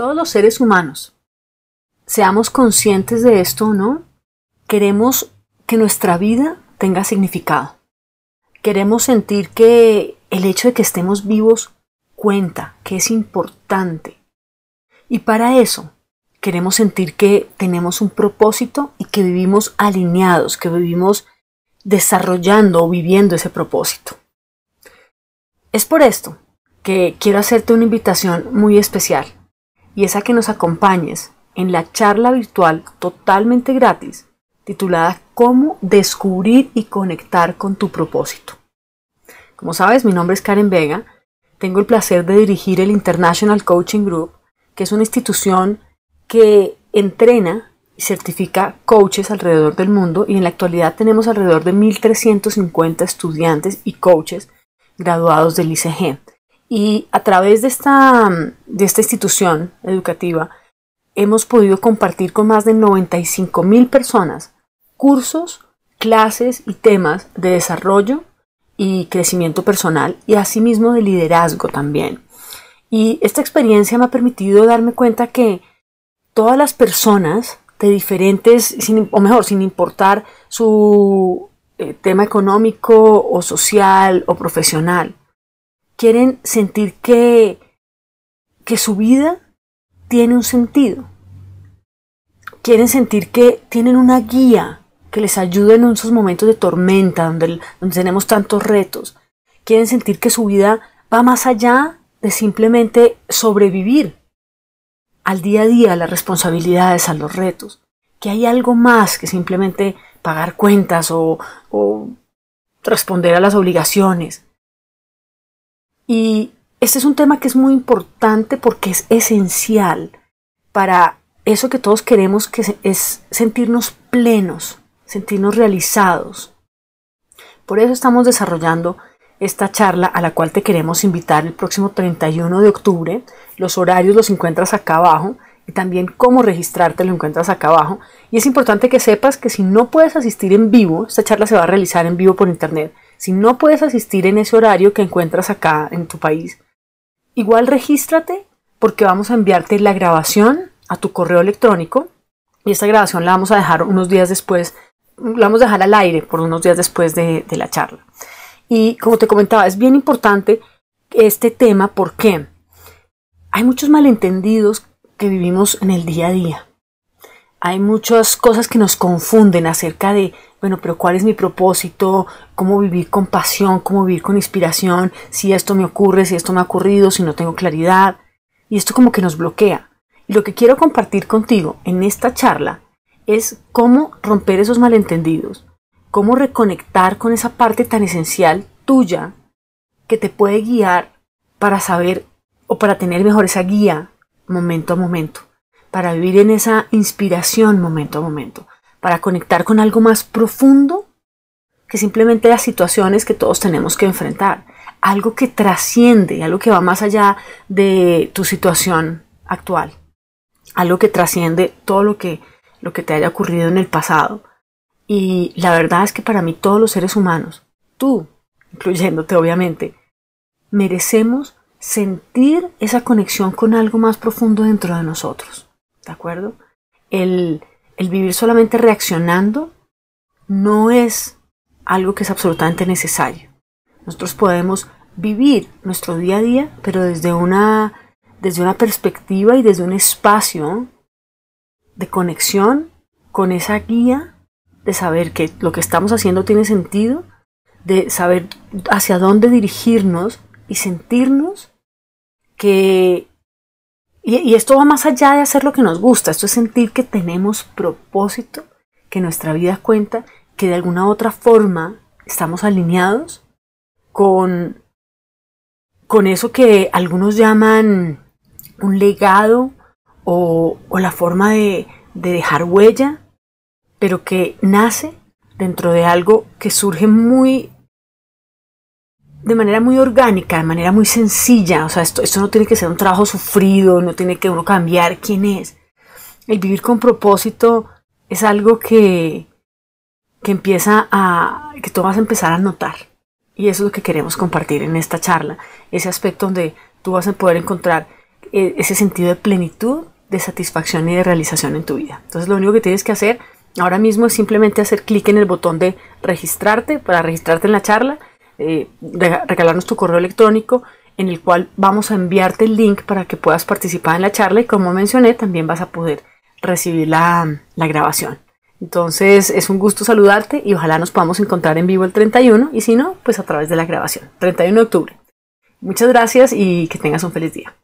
todos los seres humanos, seamos conscientes de esto o no, queremos que nuestra vida tenga significado. Queremos sentir que el hecho de que estemos vivos cuenta, que es importante. Y para eso queremos sentir que tenemos un propósito y que vivimos alineados, que vivimos desarrollando o viviendo ese propósito. Es por esto que quiero hacerte una invitación muy especial y es a que nos acompañes en la charla virtual totalmente gratis titulada Cómo descubrir y conectar con tu propósito. Como sabes, mi nombre es Karen Vega, tengo el placer de dirigir el International Coaching Group, que es una institución que entrena y certifica coaches alrededor del mundo y en la actualidad tenemos alrededor de 1.350 estudiantes y coaches graduados del ICG. Y a través mm, de esta, institución educativa hemos podido compartir con más de 95 mil personas cursos, clases y temas de desarrollo y crecimiento personal y asimismo de liderazgo también. Y esta experiencia me ha permitido darme cuenta que todas las personas de diferentes, o mejor, sin importar su eh, tema económico o social o profesional, quieren sentir que, que su vida tiene un sentido. Quieren sentir que tienen una guía que les ayude en esos momentos de tormenta donde, tenemos tantos retos. Quieren sentir que su vida va más allá de simplemente sobrevivir al día a día, a las responsabilidades, a los retos. Que hay algo más que simplemente pagar cuentas o responder a las obligaciones. Y este es un tema que es muy importante porque es esencial para eso que todos queremos, que es sentirnos plenos, sentirnos realizados. Por eso estamos desarrollando esta charla a la cual te queremos invitar el próximo 31 de octubre. Los horarios los encuentras acá abajo y también cómo registrarte lo encuentras acá abajo. Y es importante que sepas que si no puedes asistir en vivo, esta charla se va a realizar en vivo por internet, si no puedes asistir en ese horario que encuentras acá en tu país, igual regístrate porque vamos a enviarte la grabación a tu correo electrónico y esta grabación la vamos a dejar unos días después, la vamos a dejar al aire por unos días después de, de la charla. Y como te comentaba, es bien importante este tema porque hay muchos malentendidos que vivimos en el día a día. Hay muchas cosas que nos confunden acerca de bueno, pero ¿cuál es mi propósito? ¿Cómo vivir con pasión? ¿Cómo vivir con inspiración? Si esto me ocurre, si esto me ha ocurrido, si no tengo claridad. Y esto como que nos bloquea. Y lo que quiero compartir contigo en esta charla es cómo romper esos malentendidos, cómo reconectar con esa parte tan esencial tuya que te puede guiar para saber o para tener mejor esa guía momento a momento, para vivir en esa inspiración momento a momento, para conectar con algo más profundo que simplemente las situaciones que todos tenemos que enfrentar. Algo que trasciende, algo que va más allá de tu situación actual. Algo que trasciende todo lo que, lo que te haya ocurrido en el pasado. Y la verdad es que para mí todos los seres humanos, tú, incluyéndote obviamente, merecemos sentir esa conexión con algo más profundo dentro de nosotros. ¿De acuerdo? El el vivir solamente reaccionando no es algo que es absolutamente necesario. Nosotros podemos vivir nuestro día a día, pero desde una, desde una perspectiva y desde un espacio de conexión con esa guía, de saber que lo que estamos haciendo tiene sentido, de saber hacia dónde dirigirnos y sentirnos que y, esto va más allá de hacer lo que nos gusta, esto es sentir que tenemos propósito, que nuestra vida cuenta, que de alguna u otra forma estamos alineados con, con eso que algunos llaman un legado o, o la forma de, de dejar huella, pero que nace dentro de algo que surge muy de manera muy orgánica, de manera muy sencilla. O sea, esto, esto no tiene que ser un trabajo sufrido, no tiene que uno cambiar quién es. El vivir con propósito es algo que, que empieza a, que tú vas a empezar a notar. Y eso es lo que queremos compartir en esta charla. Ese aspecto donde tú vas a poder encontrar eh, ese sentido de plenitud, de satisfacción y de realización en tu vida. Entonces lo único que tienes que hacer ahora mismo es simplemente hacer clic en el botón de registrarte para registrarte en la charla eh, regalarnos tu correo electrónico en el cual vamos a enviarte el link para que puedas participar en la charla y como mencioné también vas a poder recibir la, la grabación. Entonces es un gusto saludarte y ojalá nos podamos encontrar en vivo el 31 y si no, pues a través de la grabación, 31 de octubre. Muchas gracias y que tengas un feliz día.